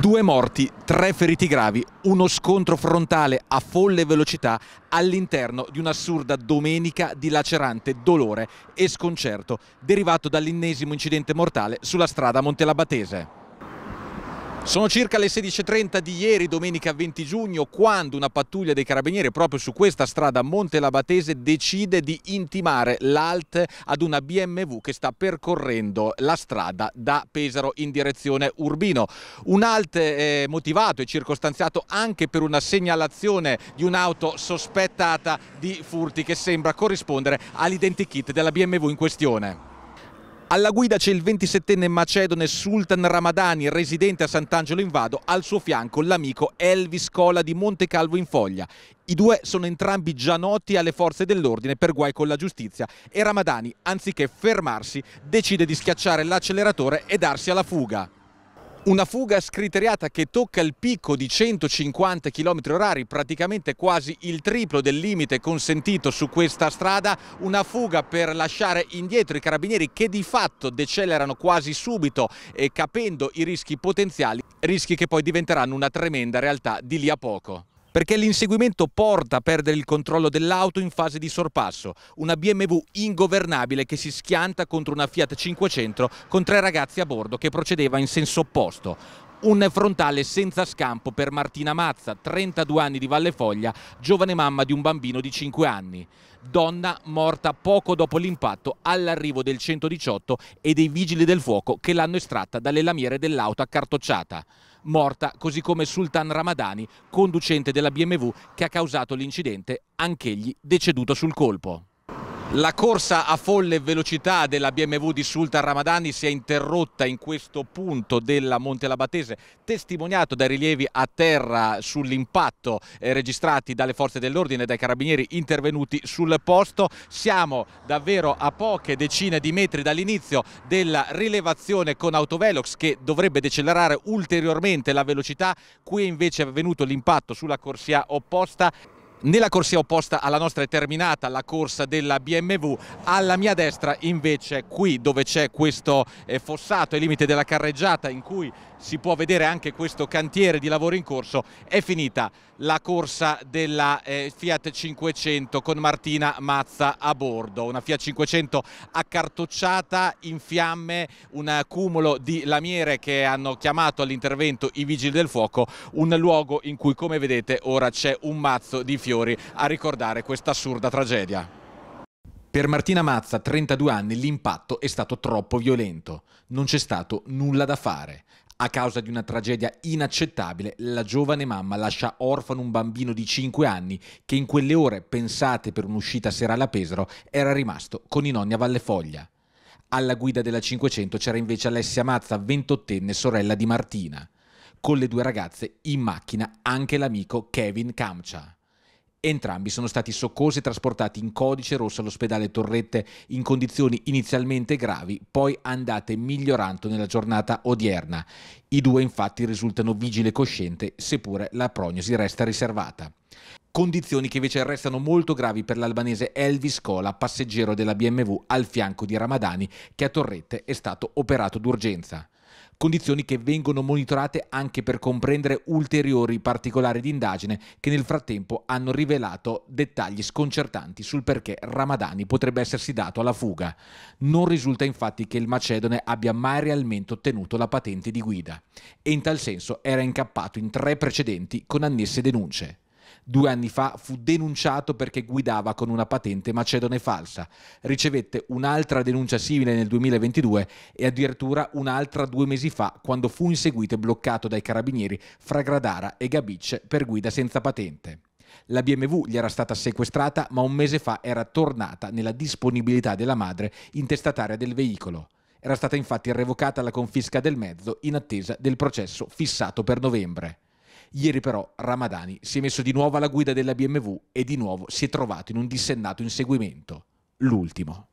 Due morti, tre feriti gravi, uno scontro frontale a folle velocità all'interno di un'assurda domenica di lacerante dolore e sconcerto derivato dall'ennesimo incidente mortale sulla strada Montelabatese. Sono circa le 16.30 di ieri, domenica 20 giugno, quando una pattuglia dei carabinieri proprio su questa strada Monte Labatese decide di intimare l'alt ad una BMW che sta percorrendo la strada da Pesaro in direzione Urbino. Un alt eh, motivato e circostanziato anche per una segnalazione di un'auto sospettata di furti che sembra corrispondere all'identikit della BMW in questione. Alla guida c'è il 27enne macedone Sultan Ramadani, residente a Sant'Angelo in Vado, al suo fianco l'amico Elvis Cola di Montecalvo in Foglia. I due sono entrambi già noti alle forze dell'ordine per guai con la giustizia e Ramadani, anziché fermarsi, decide di schiacciare l'acceleratore e darsi alla fuga. Una fuga scriteriata che tocca il picco di 150 km orari, praticamente quasi il triplo del limite consentito su questa strada, una fuga per lasciare indietro i carabinieri che di fatto decelerano quasi subito capendo i rischi potenziali, rischi che poi diventeranno una tremenda realtà di lì a poco perché l'inseguimento porta a perdere il controllo dell'auto in fase di sorpasso, una BMW ingovernabile che si schianta contro una Fiat 500 con tre ragazzi a bordo che procedeva in senso opposto. Un frontale senza scampo per Martina Mazza, 32 anni di Valle Foglia, giovane mamma di un bambino di 5 anni. Donna morta poco dopo l'impatto all'arrivo del 118 e dei vigili del fuoco che l'hanno estratta dalle lamiere dell'auto accartocciata morta, così come Sultan Ramadani, conducente della BMW che ha causato l'incidente, anch'egli deceduto sul colpo. La corsa a folle velocità della BMW di Sultan Ramadani si è interrotta in questo punto della Monte Labatese, testimoniato dai rilievi a terra sull'impatto eh, registrati dalle forze dell'ordine e dai carabinieri intervenuti sul posto. Siamo davvero a poche decine di metri dall'inizio della rilevazione con autovelox che dovrebbe decelerare ulteriormente la velocità. Qui invece è avvenuto l'impatto sulla corsia opposta nella corsia opposta alla nostra è terminata la corsa della BMW, alla mia destra invece qui dove c'è questo eh, fossato e limite della carreggiata in cui si può vedere anche questo cantiere di lavoro in corso, è finita la corsa della eh, Fiat 500 con Martina Mazza a bordo, una Fiat 500 accartocciata in fiamme, un cumulo di lamiere che hanno chiamato all'intervento i vigili del fuoco, un luogo in cui come vedete ora c'è un mazzo di fiori Fiori a ricordare questa assurda tragedia. Per Martina Mazza, 32 anni, l'impatto è stato troppo violento. Non c'è stato nulla da fare. A causa di una tragedia inaccettabile, la giovane mamma lascia orfano un bambino di 5 anni che in quelle ore pensate per un'uscita serale a Pesaro era rimasto con i nonni a Vallefoglia. Alla guida della 500 c'era invece Alessia Mazza, 28enne sorella di Martina. Con le due ragazze in macchina anche l'amico Kevin Camcia. Entrambi sono stati soccorsi e trasportati in codice rosso all'ospedale Torrette in condizioni inizialmente gravi, poi andate migliorando nella giornata odierna. I due infatti risultano vigile e cosciente, seppure la prognosi resta riservata condizioni che invece restano molto gravi per l'albanese Elvis Cola, passeggero della BMW al fianco di Ramadani, che a Torrette è stato operato d'urgenza condizioni che vengono monitorate anche per comprendere ulteriori particolari di indagine che nel frattempo hanno rivelato dettagli sconcertanti sul perché Ramadani potrebbe essersi dato alla fuga. Non risulta infatti che il Macedone abbia mai realmente ottenuto la patente di guida e in tal senso era incappato in tre precedenti con annesse denunce. Due anni fa fu denunciato perché guidava con una patente macedone falsa. Ricevette un'altra denuncia simile nel 2022 e addirittura un'altra due mesi fa quando fu inseguito e bloccato dai carabinieri fra Gradara e Gabicce per guida senza patente. La BMW gli era stata sequestrata, ma un mese fa era tornata nella disponibilità della madre intestataria del veicolo. Era stata infatti revocata la confisca del mezzo in attesa del processo fissato per novembre. Ieri però Ramadani si è messo di nuovo alla guida della BMW e di nuovo si è trovato in un dissennato inseguimento, l'ultimo.